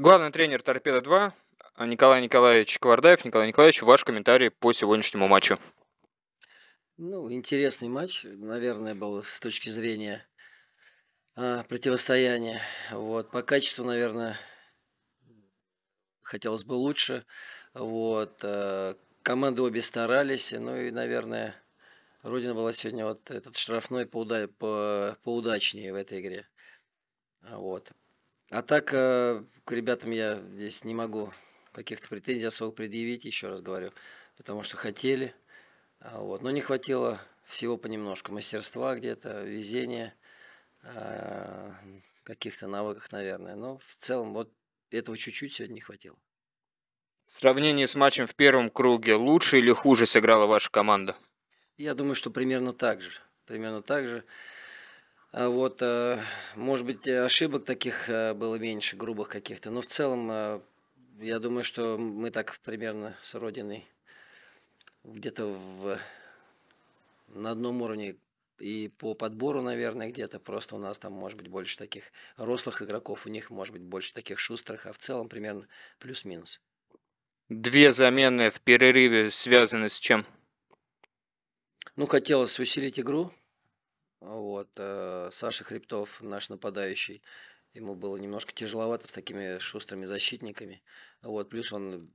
Главный тренер «Торпеда-2» Николай Николаевич Квардаев. Николай Николаевич, ваш комментарий по сегодняшнему матчу. Ну, интересный матч, наверное, был с точки зрения а, противостояния. Вот, по качеству, наверное, хотелось бы лучше. Вот, а, команды обе старались, ну и, наверное, Родина была сегодня вот этот штрафной поуда... по... поудачнее в этой игре. Вот. А так, э, к ребятам я здесь не могу каких-то претензий особо предъявить, еще раз говорю, потому что хотели, а, вот, но не хватило всего понемножку, мастерства где-то, везения, а, каких-то навыков, наверное, но в целом вот этого чуть-чуть сегодня не хватило. В сравнении с матчем в первом круге лучше или хуже сыграла ваша команда? Я думаю, что примерно так же. Примерно так же. А вот, э, может быть, э, ошибок таких э, было меньше, грубых каких-то. Но в целом, я думаю, что мы так примерно с Родиной где-то в, на одном уровне и по подбору, наверное, где-то. Просто у нас там может быть больше таких рослых игроков, у них может быть больше таких шустрых, а в целом примерно плюс-минус. Две замены в перерыве связаны с чем? Ну, хотелось усилить игру, вот, э, Саша Хребтов, наш нападающий, ему было немножко тяжеловато с такими шустрыми защитниками. Вот, плюс он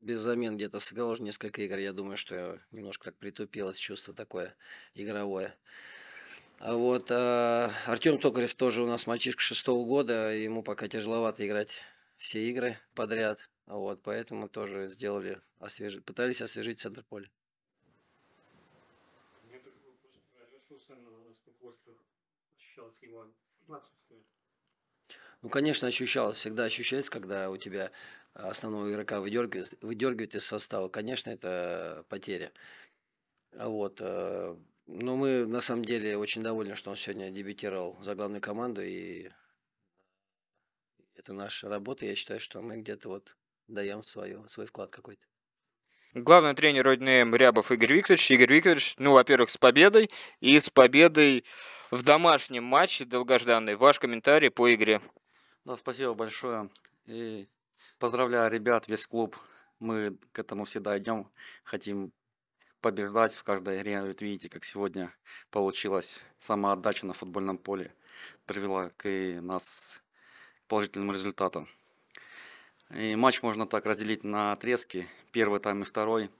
без замен где-то сыграл уже несколько игр. Я думаю, что немножко так притупилось чувство такое игровое. А вот а, э, Артем Токарев тоже у нас мальчишка шестого года, ему пока тяжеловато играть все игры подряд. Вот, поэтому тоже сделали, освежи, пытались освежить центр поля. чувственно, насколько остро ощущалось его отсутствие? Ну, конечно, ощущалось. Всегда ощущается, когда у тебя а, основного игрока выдергивает, выдергивает из состава. Конечно, это потеря. А вот. Э, Но ну, мы, на самом деле, очень довольны, что он сегодня дебютировал за главную команду. И это наша работа. Я считаю, что мы где-то вот даем свое, свой вклад какой-то главный тренер ОДНМ Рябов Игорь Викторович. Игорь Викторович, ну, во-первых, с победой и с победой в домашнем матче долгожданный. Ваш комментарий по игре. Да, спасибо большое. И поздравляю ребят, весь клуб. Мы к этому всегда идем, хотим побеждать в каждой игре. Ведь видите, как сегодня получилось. Самоотдача на футбольном поле привела к нас к положительному результату. И матч можно так разделить на отрезки, первый тайм и второй.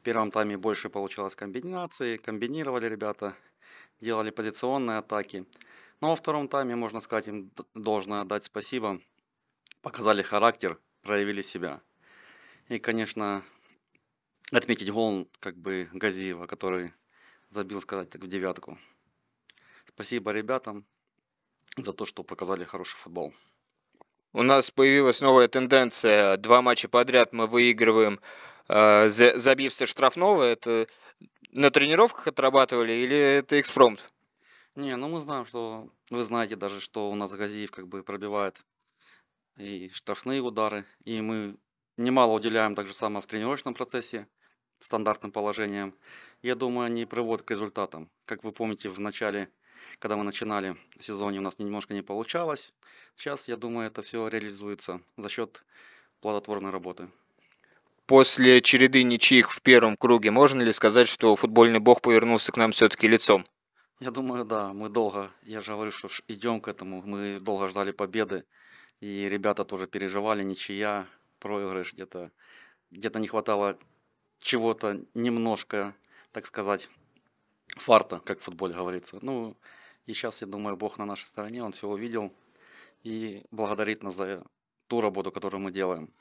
В первом тайме больше получалось комбинации, комбинировали ребята, делали позиционные атаки. Но во втором тайме, можно сказать, им должно отдать спасибо. Показали характер, проявили себя. И, конечно, отметить гол как бы Газиева, который забил, сказать так, в девятку. Спасибо ребятам за то, что показали хороший футбол у нас появилась новая тенденция. Два матча подряд мы выигрываем, э, забив все штрафного. Это на тренировках отрабатывали или это экспромт? Не, ну мы знаем, что вы знаете даже, что у нас Газиев как бы пробивает и штрафные удары, и мы немало уделяем так же самое в тренировочном процессе стандартным положением. Я думаю, они приводят к результатам. Как вы помните, в начале когда мы начинали в сезоне, у нас немножко не получалось. Сейчас, я думаю, это все реализуется за счет плодотворной работы. После череды ничьих в первом круге можно ли сказать, что футбольный бог повернулся к нам все-таки лицом? Я думаю, да, мы долго, я же говорю, что идем к этому, мы долго ждали победы, и ребята тоже переживали, ничья, проигрыш где-то, где-то не хватало чего-то немножко, так сказать, фарта, как в футболе говорится. Ну, и сейчас, я думаю, Бог на нашей стороне, Он все увидел и благодарит нас за ту работу, которую мы делаем.